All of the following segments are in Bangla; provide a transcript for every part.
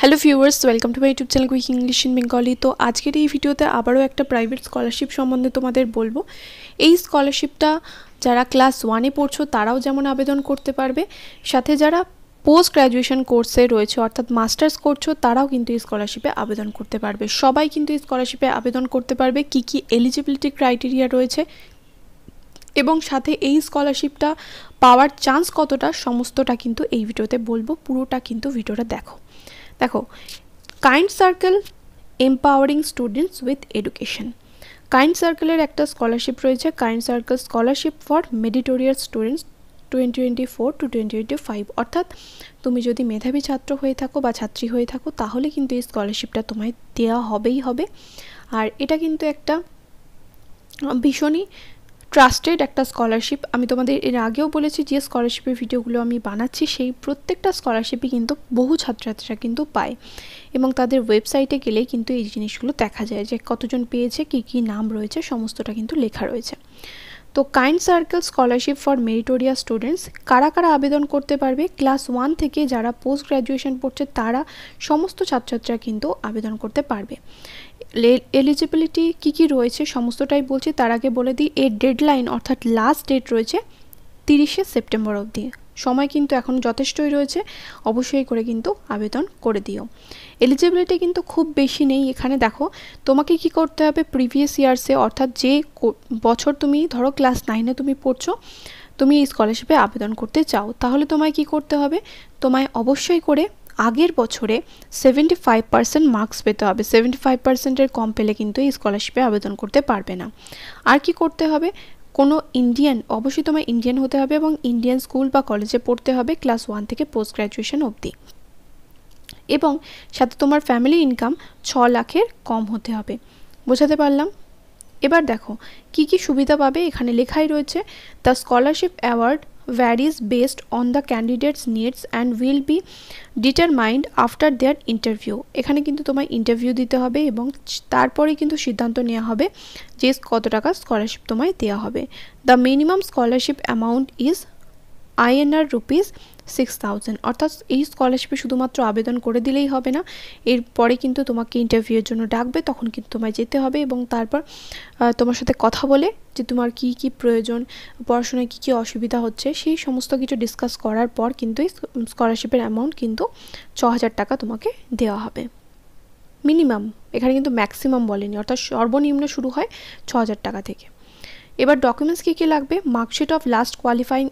hello viewers welcome to my YouTube channel quick English in Bengali তো আজকের এই ভিডিওতে আবারও একটা প্রাইভেট স্কলারশিপ সম্বন্ধে তোমাদের বলবো এই স্কলারশিপটা যারা ক্লাস ওয়ানে পড়ছো তারাও যেমন আবেদন করতে পারবে সাথে যারা পোস্ট গ্র্যাজুয়েশন কোর্সে রয়েছে অর্থাৎ মাস্টার্স করছো তারাও কিন্তু এই স্কলারশিপে আবেদন করতে পারবে সবাই কিন্তু এই স্কলারশিপে আবেদন করতে পারবে কি কি এলিজিবিলিটি ক্রাইটেরিয়া রয়েছে এবং সাথে এই স্কলারশিপটা পাওয়ার চান্স কতটা সমস্তটা কিন্তু এই ভিডিওতে বলবো পুরোটা কিন্তু ভিডিওটা দেখো দেখো kind circle empowering students with education kind সার্কেলের একটা স্কলারশিপ রয়েছে kind circle scholarship for meritorious students twenty twenty four to twenty five অর্থাৎ তুমি যদি মেধাবী ছাত্র হয়ে থাকো বা ছাত্রী হয়ে থাকো তাহলে কিন্তু এই স্কলারশিপটা তোমায় দেওয়া হবেই হবে আর এটা কিন্তু একটা ভীষণই ট্রাস্টেড একটা স্কলারশিপ আমি তোমাদের এর আগেও বলেছি যে স্কলারশিপের ভিডিওগুলো আমি বানাচ্ছি সেই প্রত্যেকটা স্কলারশিপই কিন্তু বহু ছাত্রছাত্রীরা কিন্তু পায় এবং তাদের ওয়েবসাইটে গেলে কিন্তু এই জিনিসগুলো দেখা যায় যে কতজন পেয়েছে কি কি নাম রয়েছে সমস্তটা কিন্তু লেখা রয়েছে তো Kind circle scholarship for meritorious students কারা কারা আবেদন করতে পারবে ক্লাস ওয়ান থেকে যারা পোস্ট গ্র্যাজুয়েশন পড়ছে তারা সমস্ত ছাত্রছাত্রীরা কিন্তু আবেদন করতে পারবে এলিজিবিলিটি কি কি রয়েছে সমস্তটাই বলছি তার আগে বলে দিই এর ডেডলাইন অর্থাৎ লাস্ট ডেট রয়েছে তিরিশে সেপ্টেম্বর অবধি সময় কিন্তু এখন যথেষ্টই রয়েছে অবশ্যই করে কিন্তু আবেদন করে দিও এলিজিবিলিটি কিন্তু খুব বেশি নেই এখানে দেখো তোমাকে কি করতে হবে প্রিভিয়াস ইয়ার্সে অর্থাৎ যে বছর তুমি ধরো ক্লাস নাইনে তুমি পড়ছো তুমি এই স্কলারশিপে আবেদন করতে চাও তাহলে তোমায় কি করতে হবে তোমায় অবশ্যই করে আগের বছরে সেভেন্টি ফাইভ পার্সেন্ট মার্কস পেতে হবে সেভেন্টি ফাইভ পার্সেন্টের কম পেলে কিন্তু এই স্কলারশিপে আবেদন করতে পারবে না আর কি করতে হবে কোনো ইন্ডিয়ান অবশ্যই তোমার ইন্ডিয়ান হতে হবে এবং ইন্ডিয়ান স্কুল বা কলেজে পড়তে হবে ক্লাস ওয়ান থেকে পোস্ট গ্র্যাজুয়েশন অবধি এবং সাথে তোমার ফ্যামিলি ইনকাম ছ লাখের কম হতে হবে বোঝাতে পারলাম এবার দেখো কি কি সুবিধা পাবে এখানে লেখাই রয়েছে the scholarship award varies based on the candidate's needs and will be determined after their interview এখানে কিন্তু তোমায় ইন্টারভিউ দিতে হবে এবং তারপরে কিন্তু সিদ্ধান্ত নেওয়া হবে যে কত টাকা স্কলারশিপ তোমায় দেওয়া হবে the minimum scholarship amount is INR rupees six thousand অর্থাৎ এই স্কলারশিপে শুধুমাত্র আবেদন করে দিলেই হবে না এরপরে কিন্তু তোমাকে ইন্টারভিউয়ের জন্য ডাকবে তখন কিন্তু তোমায় যেতে হবে এবং তারপর তোমার সাথে কথা বলে যে তোমার কি কি প্রয়োজন পড়াশোনায় কি কি অসুবিধা হচ্ছে সেই সমস্ত কিছু ডিসকাস করার পর কিন্তু এই স্কলারশিপের অ্যামাউন্ট কিন্তু ছ হাজার টাকা তোমাকে দেওয়া হবে মিনিমাম এখানে কিন্তু ম্যাক্সিমাম বলেনি অর্থাৎ সর্বনিম্ন শুরু হয় ছ হাজার টাকা থেকে এবার ডকুমেন্টস কী কী লাগবে marksheet of last qualifying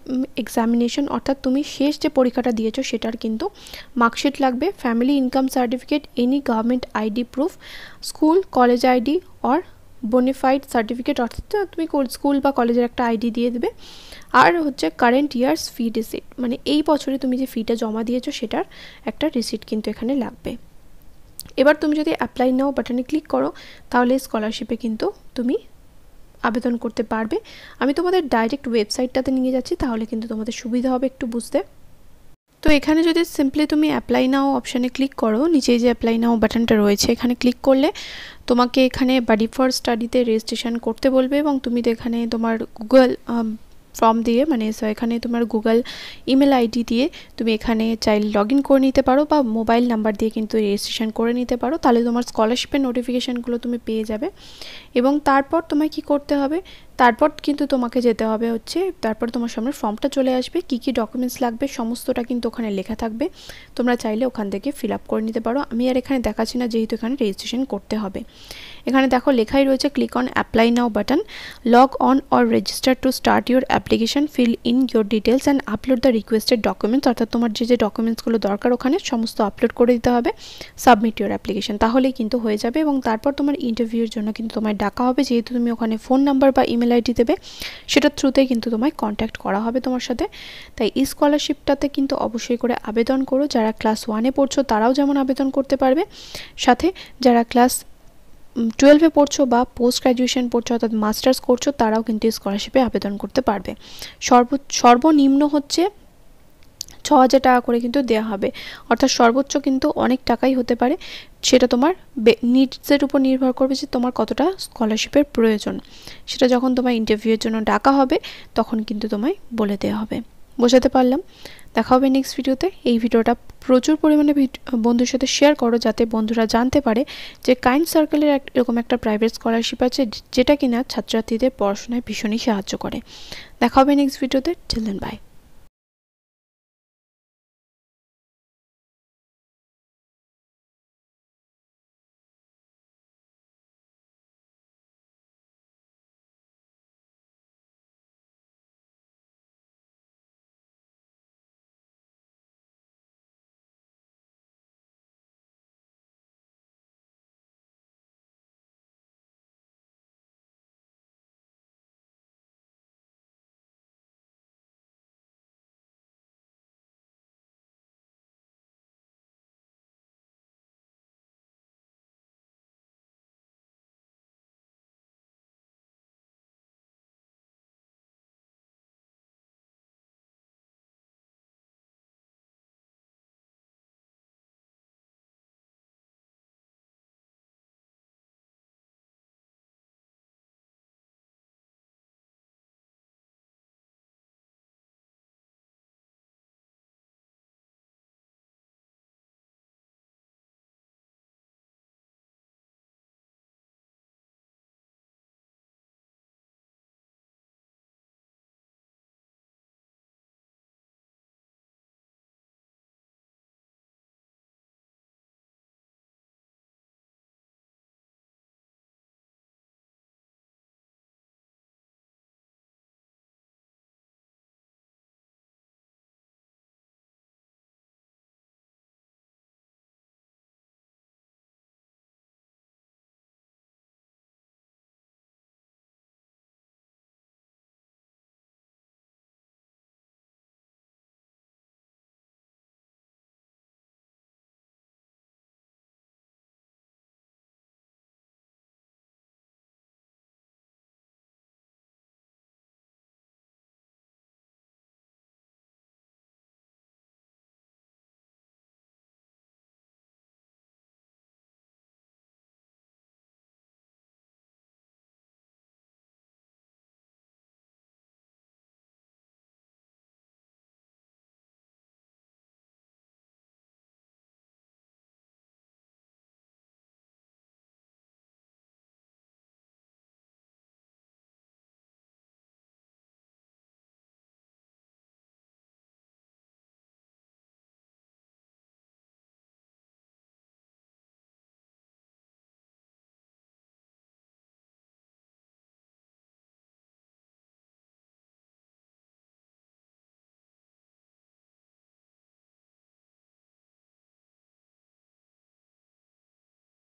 examination অর্থাৎ তুমি শেষ যে পরীক্ষাটা দিয়েছো সেটার কিন্তু মার্কশিট লাগবে family income certificate any government ID proof school college ID or bonafide certificate অর্থাৎ তুমি স্কুল বা কলেজের একটা আইডি দিয়ে দেবে আর হচ্ছে কারেন্ট ইয়ার্স ফি রিসিট মানে এই বছরে তুমি যে ফিটা জমা দিয়েছো সেটার একটা রিসিট কিন্তু এখানে লাগবে এবার তুমি যদি অ্যাপ্লাই নাও বাটনে ক্লিক করো তাহলে স্কলারশিপে কিন্তু তুমি আবেদন করতে পারবে আমি তোমাদের ডাইরেক্ট ওয়েবসাইটটাতে নিয়ে যাচ্ছি তাহলে কিন্তু তোমাদের সুবিধা হবে একটু বুঝতে তো এখানে যদি সিম্পলি তুমি অ্যাপ্লাই নাও অপশানে ক্লিক করো নিচে যে অ্যাপ্লাই নাও বাটনটা রয়েছে এখানে ক্লিক করলে তোমাকে এখানে বাড়ি ফর স্টাডিতে রেজিস্ট্রেশন করতে বলবে এবং তুমি তো এখানে তোমার গুগল ফর্ম দিয়ে মানে সো এখানে তোমার গুগল ইমেল আইডি দিয়ে তুমি এখানে চাইল লগ ইন করে নিতে পারো বা মোবাইল নাম্বার দিয়ে কিন্তু রেজিস্ট্রেশন করে নিতে পারো তাহলে তোমার স্কলারশিপের নোটিফিকেশানগুলো তুমি পেয়ে যাবে এবং তারপর তোমায় কি করতে হবে তারপর কিন্তু তোমাকে যেতে হবে হচ্ছে তারপর তোমার সামনে ফর্মটা চলে আসবে কি কি ডকুমেন্টস লাগবে সমস্তটা কিন্তু ওখানে লেখা থাকবে তোমরা চাইলে ওখান থেকে ফিল আপ করে নিতে পারো আমি আর এখানে দেখাচ্ছি না যেহেতু এখানে রেজিস্ট্রেশন করতে হবে এখানে দেখো লেখাই রয়েছে click on apply now button log on or register to start your application fill in your details and upload the requested documents অর্থাৎ তোমার যে যে ডকুমেন্টসগুলো দরকার ওখানে সমস্ত আপলোড করে দিতে হবে সাবমিট ইউর অ্যাপ্লিকেশন তাহলেই কিন্তু হয়ে যাবে এবং তারপর তোমার ইন্টারভিউর জন্য কিন্তু তোমায় ডাকা হবে যেহেতু তুমি ওখানে ফোন নাম্বার বা ইমেল ইমেল আইডি দেবে সেটার থ্রুতেই কিন্তু তোমায় কন্ট্যাক্ট করা হবে তোমার সাথে তাই এই স্কলারশিপটাতে কিন্তু অবশ্যই করে আবেদন করো যারা ক্লাস ওয়ানে পড়ছো তারাও যেমন আবেদন করতে পারবে সাথে যারা ক্লাস টুয়েলভে পড়ছো বা পোস্ট গ্র্যাজুয়েশন পড়ছো অর্থাৎ মাস্টার্স করছো তারাও কিন্তু স্কলারশিপে আবেদন করতে পারবে সর্ব সর্বনিম্ন হচ্ছে ছ হাজার টাকা করে কিন্তু দেওয়া হবে অর্থাৎ সর্বোচ্চ কিন্তু অনেক টাকাই হতে পারে সেটা তোমার নিডসের উপর নির্ভর করবে যে তোমার কতটা স্কলারশিপের প্রয়োজন সেটা যখন তোমার ইন্টারভিউয়ের জন্য ডাকা হবে তখন কিন্তু তোমায় বলে দেওয়া হবে বোঝাতে পারলাম দেখা হবে নেক্সট ভিডিওতে এই ভিডিওটা প্রচুর পরিমাণে বন্ধুর সাথে শেয়ার করো যাতে বন্ধুরা জানতে পারে যে কাইন্ড সার্কেলের এক এরকম একটা প্রাইভেট স্কলারশিপ আছে যেটা কিনা ছাত্রছাত্রীদের পড়াশোনায় ভীষণই সাহায্য করে দেখা হবে নেক্সট ভিডিওতে চিলড্রেন বাই